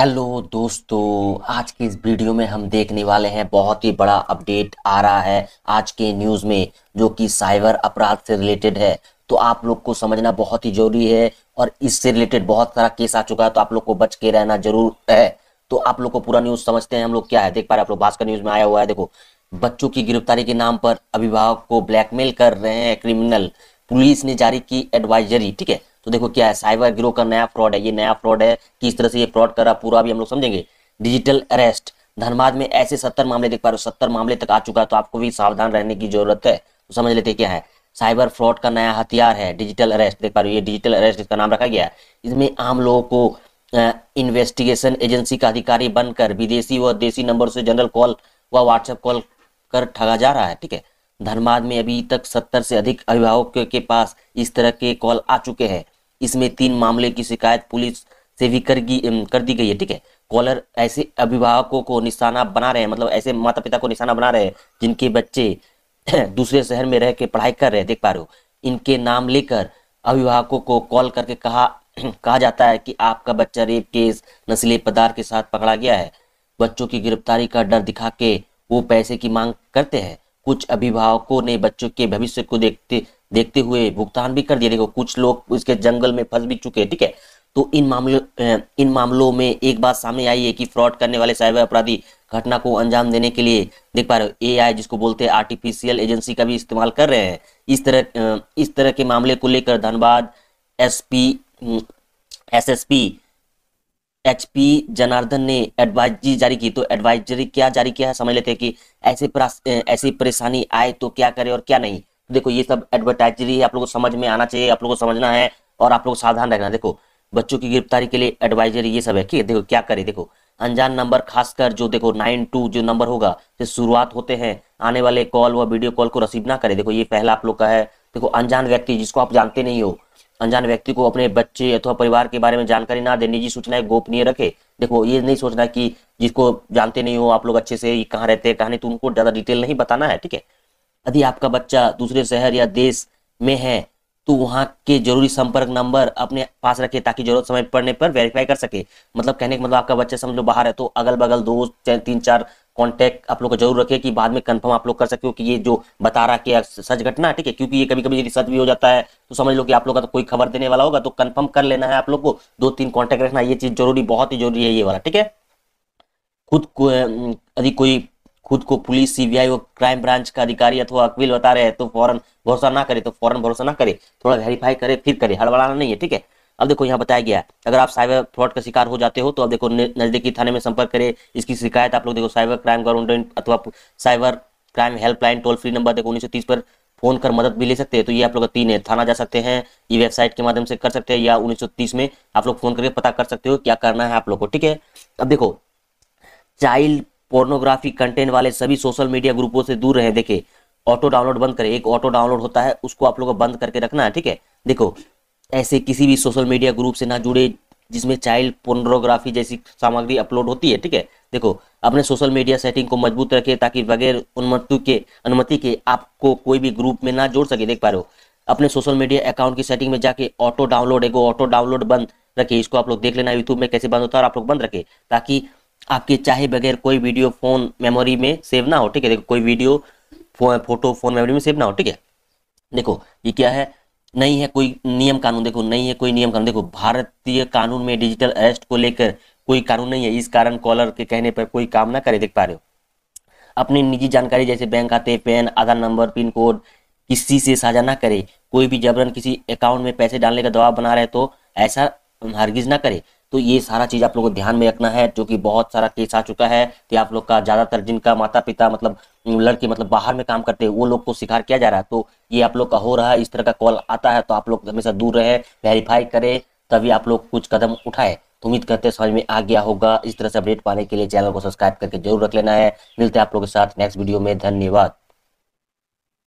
hello दोस्तों आज के इस वीडियो में हम देखने वाले हैं बहुत ही बड़ा अपडेट आ रहा है आज के न्यूज़ में जो कि साइबर अपराध से रिलेटेड है तो आप लोग को समझना बहुत ही ज़रूरी है और इससे रिलेटेड बहुत सारा केस आ चुका है तो आप लोग को बच के रहना जरूर है तो आप लोग को पूरा न्यूज़ समझते हैं हम लोग क्या है देख पा रहे आप लोग भास्कर न्यूज़ में आया हुआ है देखो बच्चों की गिरफ्तारी के नाम पर अभिभावक को ब्लैकमेल कर रहे हैं क्रिमिनल पुलिस ने जारी की एडवाइजरी ठीक है तो देखो क्या है साइबर गिरोह का नया फ्रॉड है ये नया फ्रॉड है किस तरह से ये फ्रॉड कर है पूरा भी हम लोग समझेंगे डिजिटल अरेस्ट धनबाद में ऐसे सत्तर मामले देख पा रहे हो सत्तर मामले तक आ चुका है तो आपको भी सावधान रहने की जरूरत है तो समझ लेते क्या है साइबर फ्रॉड का नया हथियार है डिजिटल अरेस्ट देख पा रहे हो ये डिजिटल अरेस्ट इसका नाम रखा गया है इसमें आम लोगों को इन्वेस्टिगेशन एजेंसी का अधिकारी बनकर विदेशी व देशी नंबर से जनरल कॉल व व्हाट्सएप कॉल कर ठगा जा रहा है ठीक है धनबाद में अभी तक सत्तर से अधिक अभिभावक के पास इस तरह के कॉल आ चुके हैं इसमें तीन मामले की शिकायत पुलिस से भी कर, कर दी गई है ठीक है कॉलर ऐसे अभिभावकों को निशाना बना रहे हैं मतलब ऐसे माता पिता को निशाना बना रहे हैं जिनके बच्चे दूसरे शहर में रह के पढ़ाई कर रहे हैं देख पा रहे हो इनके नाम लेकर अभिभावकों को कॉल करके कहा कहा जाता है कि आपका बच्चा रेप केस नशीले पदार्थ के साथ पकड़ा गया है बच्चों की गिरफ्तारी का डर दिखा के वो पैसे की मांग करते हैं कुछ अभिभावकों ने बच्चों के भविष्य को देखते देखते हुए भुगतान भी कर दिया देखो कुछ लोग इसके जंगल में फंस भी चुके हैं ठीक है तो इन मामलों इन मामलों में एक बात सामने आई है कि फ्रॉड करने वाले साइबर अपराधी घटना को अंजाम देने के लिए देख पा रहे हो एआई जिसको बोलते हैं आर्टिफिशियल एजेंसी का भी इस्तेमाल कर रहे हैं इस तरह इस तरह के मामले को लेकर Dhanbad SP SSP HP Janardan ने एडवाइजरी जारी की तो एडवाइजरी क्या जारी किया है समझ लेते हैं कि ऐसे ऐसी परेशानी आए तो क्या करे और क्या नहीं तो देखो ये सब एडवर्टाइजरी आप लोगों को समझ में आना चाहिए आप लोगों को समझना है और आप लोग सावधान रहना देखो बच्चों की गिरफ्तारी के लिए एडवाइजरी ये सब है कि देखो क्या करे देखो अनजान नंबर खासकर जो देखो नाइन टू जो नंबर होगा से शुरुआत होते हैं आने वाले कॉल व वीडियो कॉल को रसीव ना करें देखो ये पहला आप लोग का है देखो अनजान व्यक्ति जिसको आप जानते नहीं हो अनजान व्यक्ति को अपने बच्चे अथवा परिवार के बारे में जानकारी ना दे निजी सूचनाएं गोपनीय रखे देखो ये नहीं सोचना कि जिसको जानते नहीं हो आप लोग अच्छे से कहाँ रहते हैं कहाँ नहीं तो उनको ज़्यादा डिटेल नहीं बताना है ठीक है यदि आपका बच्चा दूसरे शहर या देश में है तो वहाँ के जरूरी संपर्क नंबर अपने पास रखे ताकि जरूरत समय पड़ने पर वेरीफाई कर सके मतलब कहने का मतलब आपका बच्चा समझ लो बाहर है तो अगल बगल दो तीन चार कॉन्टैक्ट आप लोग को जरूर रखें कि बाद में कंफर्म आप लोग कर सकते हो कि ये जो बता रहा कि सच घटना ठीक है क्योंकि ये कभी कभी सच भी हो जाता है तो समझ लो कि आप लोग का तो कोई खबर देने वाला होगा तो कंफर्म कर लेना है आप लोग को दो तीन कॉन्टैक्ट रखना ये चीज़ जरूरी बहुत ही जरूरी है ये वाला ठीक है खुद को यदि कोई खुद को पुलिस सीबीआई और क्राइम ब्रांच का अधिकारी अथवा वकील बता रहे हैं तो फौरन भरोसा ना करे तो फौरन भरोसा ना करे थोड़ा वेरीफाई करे फिर करे हड़बड़ाना नहीं है ठीक है अब देखो यहाँ बताया गया अगर आप साइबर फ्रॉड का शिकार हो जाते हो तो अब देखो नजदीकी थाने में संपर्क करें इसकी शिकायत आप लोग देखो साइबर क्राइम गवर्नमेंट अथवा cyber crime helpline toll free number देखो उन्नीस पर फोन कर मदद भी ले सकते हैं तो ये आप लोग तीन है थाना जा सकते हैं ये वेबसाइट के माध्यम से कर सकते हैं या 1930 में आप लोग फोन करके पता कर सकते हो क्या करना है आप लोग को ठीक है अब देखो चाइल्ड पोर्नोग्राफी कंटेंट वाले सभी सोशल मीडिया ग्रुपों से दूर रहे देखे ऑटो डाउनलोड बंद करें एक ऑटो डाउनलोड होता है उसको आप लोग को बंद करके रखना है ठीक है देखो ऐसे किसी भी सोशल मीडिया ग्रुप से ना जुड़े जिसमें चाइल्ड पोर्नोग्राफी जैसी सामग्री अपलोड होती है ठीक है देखो अपने सोशल मीडिया सेटिंग को मजबूत रखें ताकि बगैर अनुमति के अनुमति के आपको कोई भी ग्रुप में ना जोड़ सके देख पा रहे हो अपने सोशल मीडिया अकाउंट की सेटिंग में जाके ऑटो डाउनलोड एगो ऑटो डाउनलोड बंद रखे इसको आप लोग देख लेना यूट्यूब में कैसे बंद होता है और आप लोग बंद रखें ताकि आपके चाहे बगैर कोई वीडियो फोन मेमोरी में सेव ना हो ठीक है देखो कोई वीडियो फोटो फोन मेमोरी में सेव ना हो ठीक है देखो ये क्या है नहीं है कोई नियम कानून देखो नहीं है कोई नियम कानून देखो भारतीय कानून में डिजिटल अरेस्ट को लेकर कोई कानून नहीं है इस कारण कॉलर के कहने पर कोई काम ना करे देख पा रहे हो अपनी निजी जानकारी जैसे बैंक खाते PAN Aadhaar number pin code किसी से साझा ना करे कोई भी जबरन किसी अकाउंट में पैसे डालने का दबाव बना रहे तो ऐसा हरगिज ना करे तो ये सारा चीज़ आप लोगों को ध्यान में रखना है जो कि बहुत सारा केस आ चुका है कि आप लोग का ज़्यादातर जिनका माता पिता मतलब लड़के मतलब बाहर में काम करते हैं वो लोग को शिकार किया जा रहा है तो ये आप लोग का हो रहा है इस तरह का कॉल आता है तो आप लोग हमेशा दूर रहे वेरीफाई करें तभी आप लोग कुछ कदम उठाए तो उम्मीद करते हैं समझ में आ गया होगा इस तरह से अपडेट पाने के लिए चैनल को सब्सक्राइब करके जरूर रख लेना है मिलते हैं आप लोगों के साथ नेक्स्ट वीडियो में धन्यवाद